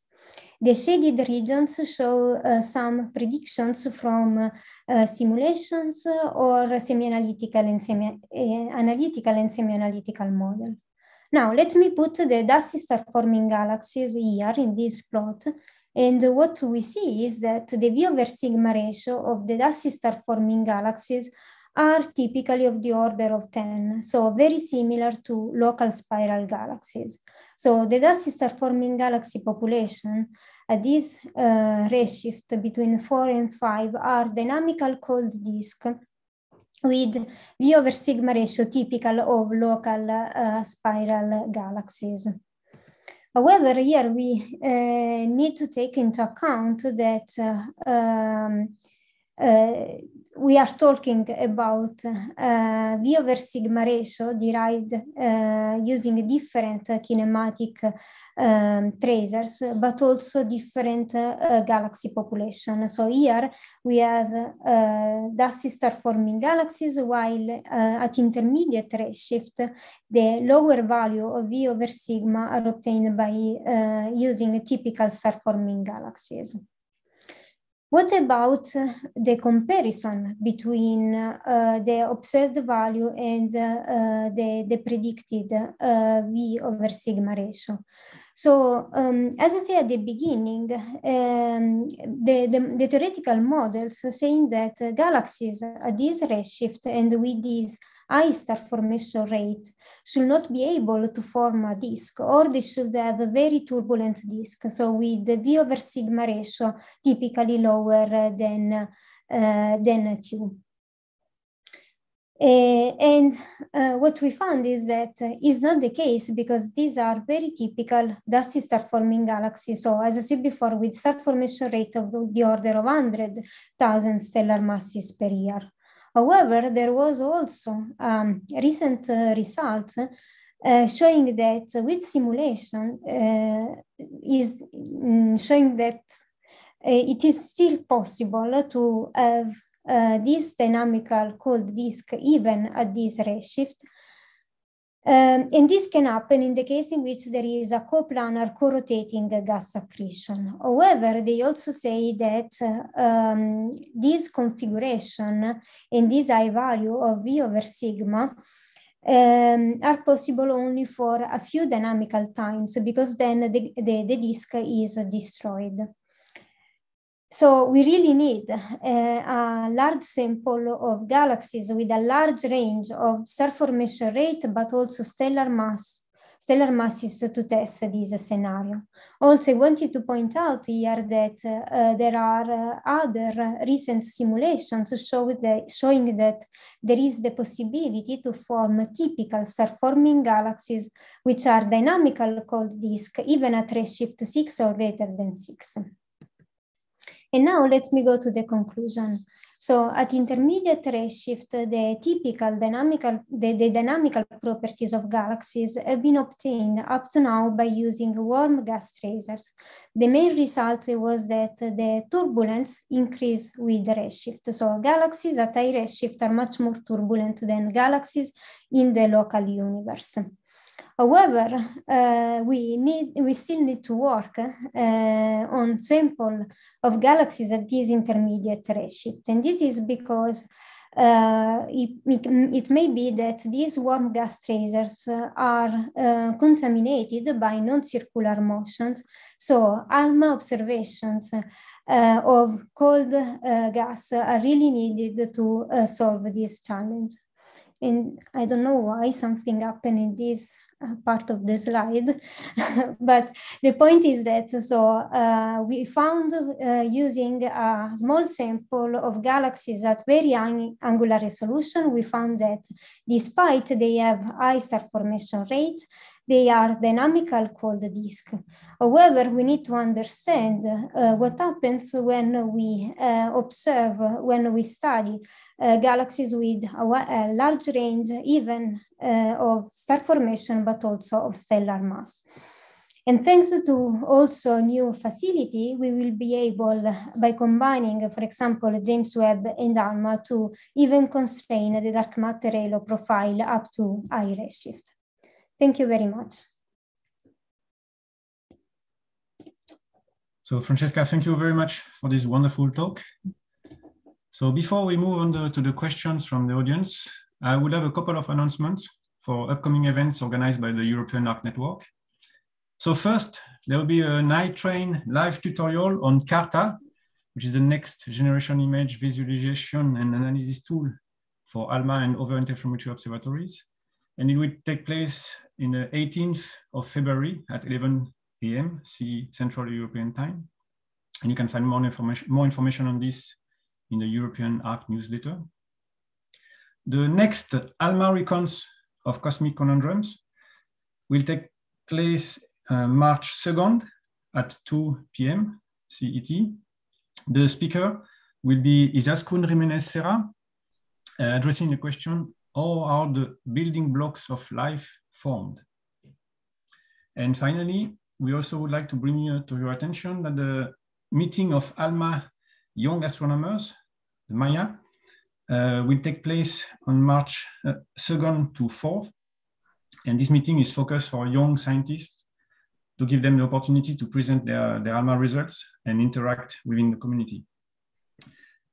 The shaded regions show uh, some predictions from uh, simulations or semi-analytical and semi-analytical uh, and semi-analytical model. Now, let me put the dusty star-forming galaxies here in this plot and what we see is that the V over sigma ratio of the dusty star forming galaxies are typically of the order of 10, so very similar to local spiral galaxies. So the dusty star forming galaxy population at uh, this uh, redshift between 4 and 5 are dynamical cold disk with V over sigma ratio typical of local uh, spiral galaxies. However, here we uh, need to take into account that uh, um, uh, we are talking about uh, over sigma ratio derived uh, using different kinematic um, tracers, but also different uh, galaxy population. So here we have uh, dusty star-forming galaxies, while uh, at intermediate redshift, the lower value of V over sigma are obtained by uh, using typical star-forming galaxies. What about the comparison between uh, the observed value and uh, uh, the, the predicted V over sigma ratio? So, um, as I said at the beginning, um, the, the, the, theoretical models saying that uh, galaxies at this redshift and with this star formation rate should not be able to form a disk, or they should have a very turbulent disk, so with the V over sigma ratio typically lower than, uh, than 2. Uh, and uh, what we found is that uh, is not the case because these are very typical dusty star-forming galaxies. So as I said before, with star formation rate of the order of 100,000 stellar masses per year. However, there was also um, recent uh, result uh, showing that with simulation uh, is mm, showing that uh, it is still possible to have uh, this dynamical cold disk even at this redshift um, and this can happen in the case in which there is a coplanar co-rotating gas accretion. However, they also say that uh, um, this configuration and this high value of V over sigma um, are possible only for a few dynamical times because then the, the, the disk is destroyed. So we really need a, uh, a large sample of galaxies with a large range of star formation rate, but also stellar mass, stellar masses to test this scenario. Also, I wanted to point out here that uh, there are uh, other recent simulations show the, showing that there is the possibility to form typical star-forming galaxies, which are dynamical cold disk, even at redshift 6 or greater than 6. And now let me go to the conclusion. So at intermediate redshift, the typical dynamical, the, the dynamical properties of galaxies have been obtained up to now by using warm gas tracers. The main result was that the turbulence increase with redshift. So galaxies at high redshift are much more turbulent than galaxies in the local universe. However, uh, we need we still need to work uh, on sample of galaxies at this intermediate redshift, and this is because uh, it, it, may be that these warm gas tracers are uh, contaminated by non-circular motions. So ALMA observations uh, of cold uh, gas are really needed to uh, solve this challenge and I don't know why something happened in this uh, part of the slide, but the point is that so uh, we found uh, using a small sample of galaxies at very high angular resolution, we found that despite they have high star formation rate, they are dynamical cold disk. However, we need to understand uh, what happens when we uh, observe, when we study uh, galaxies with a, large range, even uh, of star formation, but also of stellar mass. And thanks to also new facility, we will be able, by combining, for example, James Webb and ALMA to even constrain the dark matter halo profile up to high redshift. Thank you very much. So Francesca, thank you very much for this wonderful talk. So before we move on the, to the questions from the audience, I would have a couple of announcements for upcoming events organized by the European ARC Network. So first, there will be a night train live tutorial on Carta, which is the next generation image visualization and analysis tool for ALMA and other interferometry observatories and it will take place in the 18th of February at 11 a.m. Central European Time. And you can find more information, more information on this in the European ARC newsletter. The next ALMA Recons of Cosmic Conundrums will take place uh, March 2nd at 2 p.m. CET. The speaker will be Izaskun rimenez Serra, uh, addressing the question how are the building blocks of life formed? And finally, we also would like to bring you to your attention that the meeting of ALMA young astronomers, the Maya, uh, will take place on March uh, 2nd to 4th. And this meeting is focused for young scientists to give them the opportunity to present their, their ALMA results and interact within the community.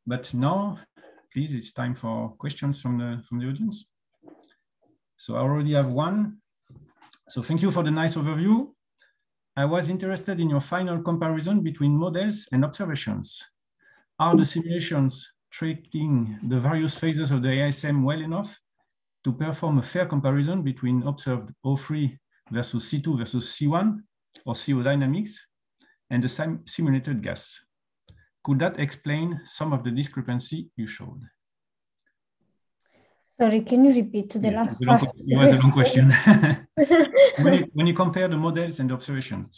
But now please, it's time for questions from the, from the audience. So I already have one. So thank you for the nice overview. I was interested in your final comparison between models and observations. Are the simulations tracking the various phases of the ASM well enough to perform a fair comparison between observed O3 versus C2 versus C1 or CO dynamics and the sim simulated gas? Could that explain some of the discrepancy you showed? Sorry, can you repeat the yes, last part? It was a long question. when, you, when, you, compare the models and the observations,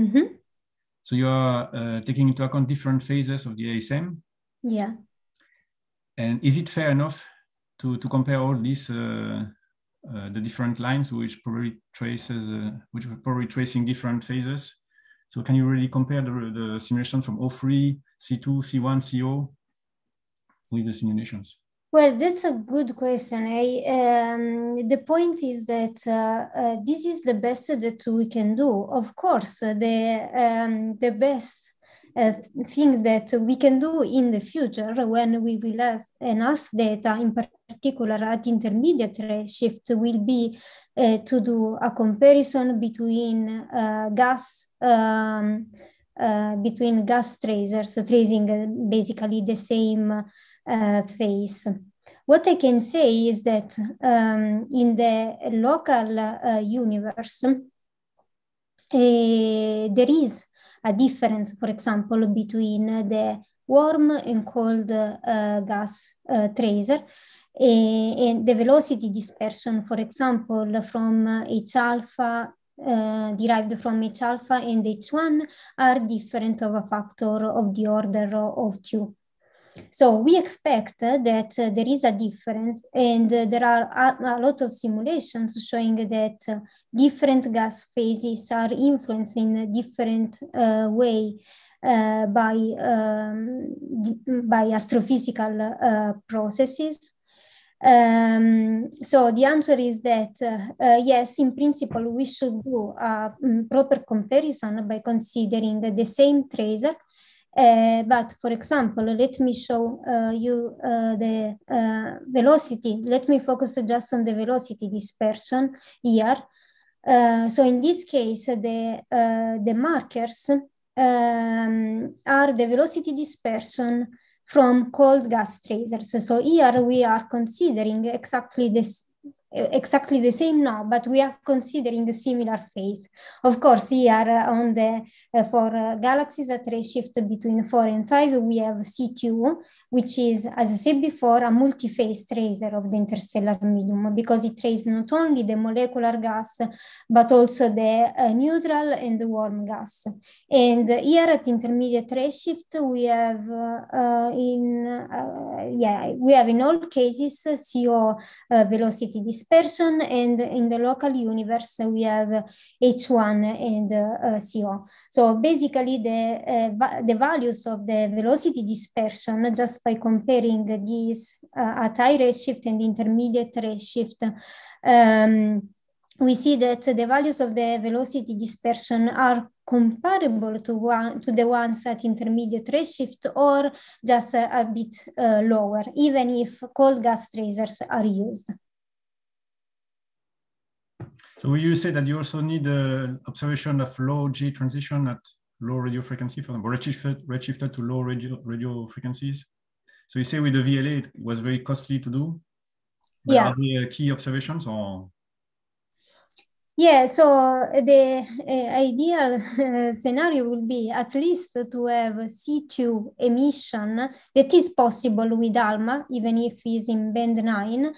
mm -hmm. so you are uh, taking into account different phases of the ASM. Yeah. And is it fair enough to, to compare all these, uh, uh, the different lines, which probably traces, uh, which were probably tracing different phases so can you really compare the, the simulation from O3, C2, C1, CO with the simulations? Well, that's a good question. I, um, the point is that uh, uh, this is the best that we can do. Of course, the um, the best uh, things that we can do in the future when we will have enough data, in particular at intermediate shift, will be uh, to do a comparison between uh, gas um, uh, between gas tracers, tracing uh, basically the same phase. What I can say is that um, in the local universe, there is a difference, for example, between the warm and cold uh, gas uh, tracer eh, and the velocity dispersion, for example, from H alpha uh, derived from H alpha and H1 are different of a factor of the order of 2. So we expect uh, that uh, there is a difference, and uh, there are a, lot of simulations showing that different gas phases are influenced in a different way. Uh, by um, by astrophysical uh, processes. Um, so the answer is that uh, yes, in principle, we should do a um, proper comparison by considering the same tracer uh, but for example, let me show uh, you uh, the uh, velocity. Let me focus just on the velocity dispersion here. Uh, so in this case, the, uh, the markers um, are the velocity dispersion from cold gas tracers. So here we are considering exactly this, exactly the same now, but we are considering a similar phase. Of course, here uh, on the uh, for uh, galaxies at redshift between 4 and 5, we have CQ which is, as I said before, a multi-phase tracer of the interstellar medium because it traces not only the molecular gas, but also the uh, neutral and the warm gas. And here at intermediate redshift, we have uh, uh in, uh, yeah, we have in all cases uh, CO uh, velocity dispersion and in the local universe, we have H1 and CO. So basically the, the values of the velocity dispersion just by comparing these uh, at high redshift and intermediate redshift. Um, we see that the values of the velocity dispersion are comparable to, one, to the ones at intermediate redshift or just a, a bit uh, lower, even if cold gas tracers are used. So you say that you also need uh, observation of low G transition at low radio frequency, for example, redshifted, redshifted to low radio, radio frequencies? So you say with the VLA, it was very costly to do. But yeah. Are there uh, key observations or? Yeah, so uh, the uh, ideal uh, scenario will be at least to have C2 emission that is possible with ALMA, even if it's in band 9,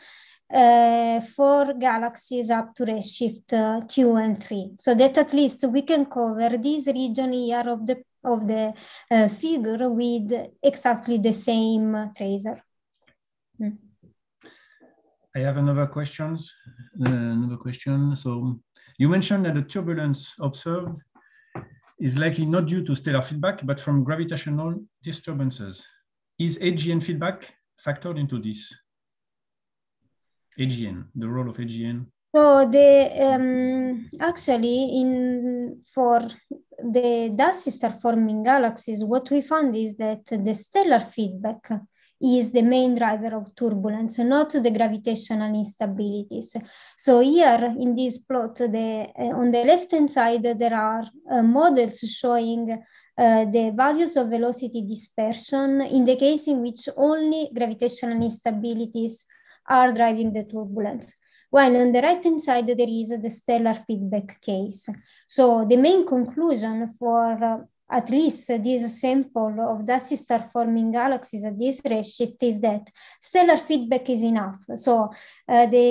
uh, for galaxies up to redshift uh, 2 and 3. So that at least we can cover this region here of the of the uh, figure with exactly the same tracer. Mm. I have another questions. Uh, another question. So you mentioned that the turbulence observed is likely not due to stellar feedback, but from gravitational disturbances. Is AGN feedback factored into this? AGN, the role of AGN? So the um, actually in for the dust start forming galaxies, what we found is that the stellar feedback is the main driver of turbulence, not the gravitational instabilities. So here in this plot, the, uh, on the left-hand side, there are uh, models showing uh, the values of velocity dispersion in the case in which only gravitational instabilities are driving the turbulence while on the right-hand side there is the stellar feedback case. So the main conclusion for uh, at least this sample of dusty star forming galaxies at this redshift is that stellar feedback is enough. So uh, the,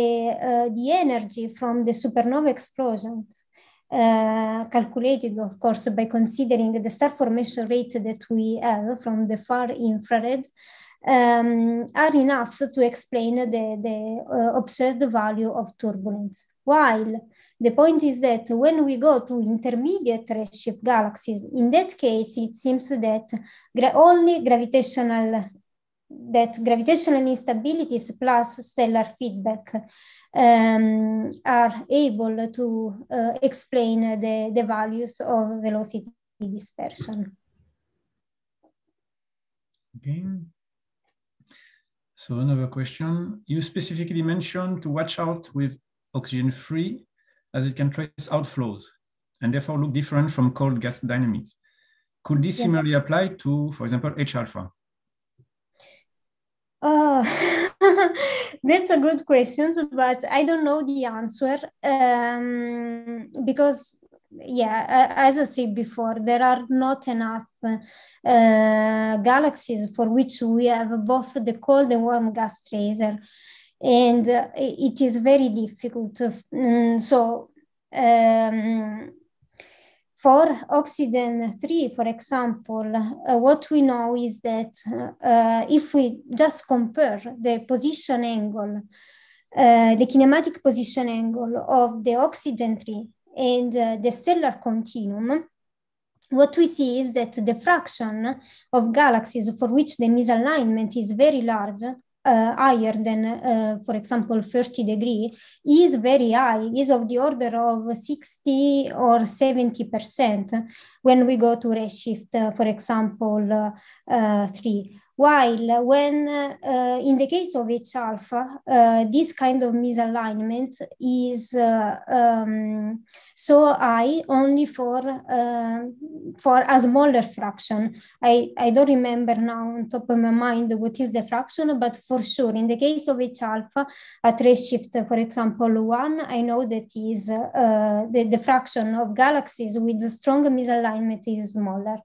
uh, the energy from the supernova explosions uh, calculated, of course, by considering the star formation rate that we have from the far infrared um, are enough to explain the, the uh, observed value of turbulence. While the point is that when we go to intermediate redshift galaxies, in that case, it seems that gra only gravitational that gravitational instabilities plus stellar feedback um, are able to uh, explain the, the values of velocity dispersion. Okay. So another question, you specifically mentioned to watch out with oxygen free as it can trace outflows and therefore look different from cold gas dynamics. Could this yeah. similarly apply to, for example, H-alpha? Oh, that's a good question, but I don't know the answer um, because yeah, as I said before, there are not enough uh, galaxies for which we have both the cold and warm gas tracer, and uh, it is very difficult. Um, so. Um, for oxygen 3, for example, uh, what we know is that uh, if we just compare the position angle, uh, the kinematic position angle of the oxygen 3 and uh, the stellar continuum, what we see is that the fraction of galaxies for which the misalignment is very large, uh, higher than, uh, for example, 30 degree, is very high, is of the order of 60 or 70% when we go to redshift, uh, for example, uh, uh, 3. While when uh, in the case of H alpha, uh, this kind of misalignment is uh, um, so high only for um, for a smaller fraction. I, I don't remember now on top of my mind what is the fraction, but for sure in the case of H alpha, a trace shift, for example, one, I know that is uh, the, the fraction of galaxies with strong misalignment is smaller.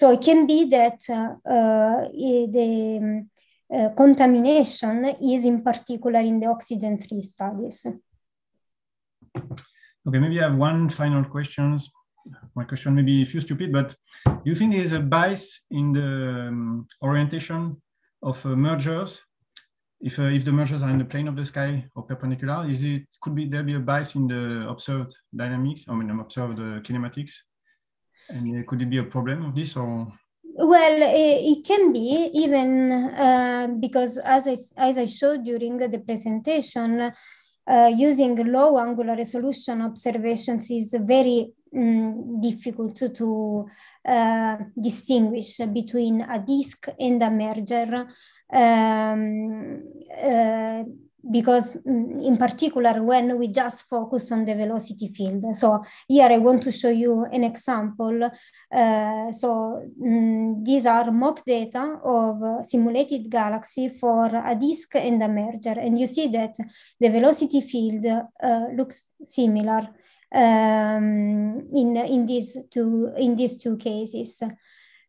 So it can be that uh, uh, the um, uh, contamination is in particular in the oxygen tree studies. Okay, maybe I have one final question. My question may be a few stupid, but do you think there is a bias in the um, orientation of uh, mergers? If, uh, if the mergers are in the plane of the sky or perpendicular, is it could be there be a bias in the observed dynamics? I mean, observed uh, kinematics? And could it be a problem of this or? Well, it can be even uh, because, as I, as I showed during the presentation, uh, using low angular resolution observations is very mm, difficult to, to uh, distinguish between a disk and a merger. Um, uh, because mm, in particular when we just focus on the velocity field so here i want to show you an example uh, so mm, these are mock data of simulated galaxy for a disk and a merger and you see that the velocity field uh, looks similar um, in in these two in these two cases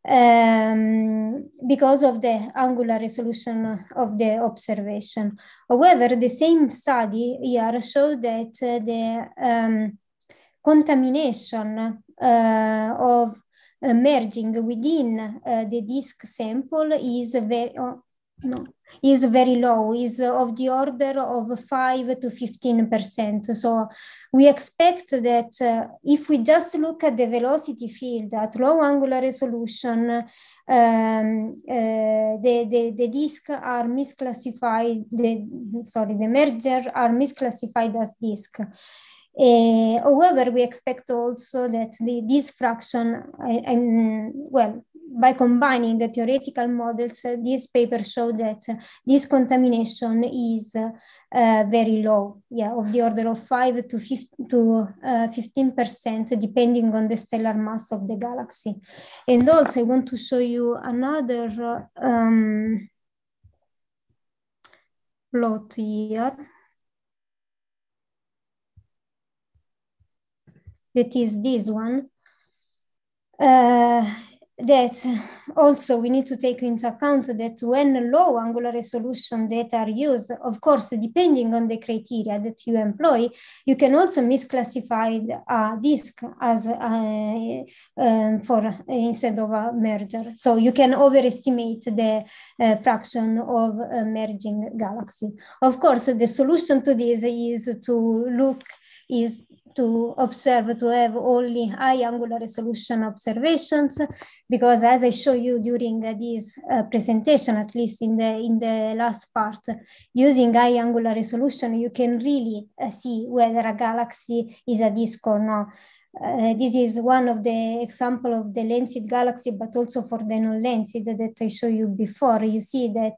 um, because of the angular resolution of the observation. However, the same study here showed that uh, the um, contamination uh, of merging within eh, the disk sample is very, no is very low is of the order of 5 to 15 percent so we expect that uh, if we just look at the velocity field at low angular resolution um, uh, the, the, the disk are misclassified the, sorry the merger are misclassified as disk uh, however, we expect also that the, this fraction, I, I'm, well, by combining the theoretical models, uh, this paper showed that uh, this contamination is uh, uh, very low, yeah, of the order of 5 to uh, 15, to percent depending on the stellar mass of the galaxy. And also, I want to show you another um, plot here. that is this one, uh, that also we need to take into account that when low angular resolution data are used, of course, depending on the criteria that you employ, you can also misclassify a disk as uh, um, for instead of a merger. So you can overestimate the uh, fraction of merging galaxy. Of course, the solution to this is to look is to observe, to have only high angular resolution observations, because as I show you during this uh, presentation, at least in the, in the last part, using high angular resolution, you can really uh, see whether a galaxy is a disk or not. Uh, this is one of the example of the lensed galaxy, but also for the non lensed that I showed you before. You see that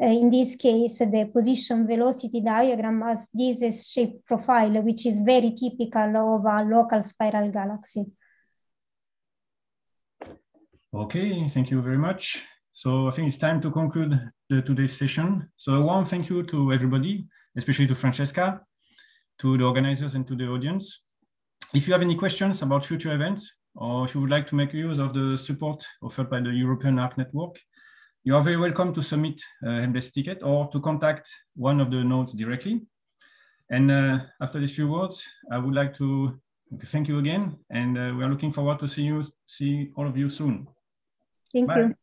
uh, in this case, the position velocity diagram has this shape profile, which is very typical of a local spiral galaxy. Okay, thank you very much. So I think it's time to conclude the, today's session. So I want thank you to everybody, especially to Francesca, to the organizers and to the audience. If you have any questions about future events, or if you would like to make use of the support offered by the European ARC Network, you are very welcome to submit a uh, helpdesk ticket or to contact one of the nodes directly. And uh, after these few words, I would like to thank you again, and uh, we are looking forward to see you, see all of you soon. Thank Bye. you.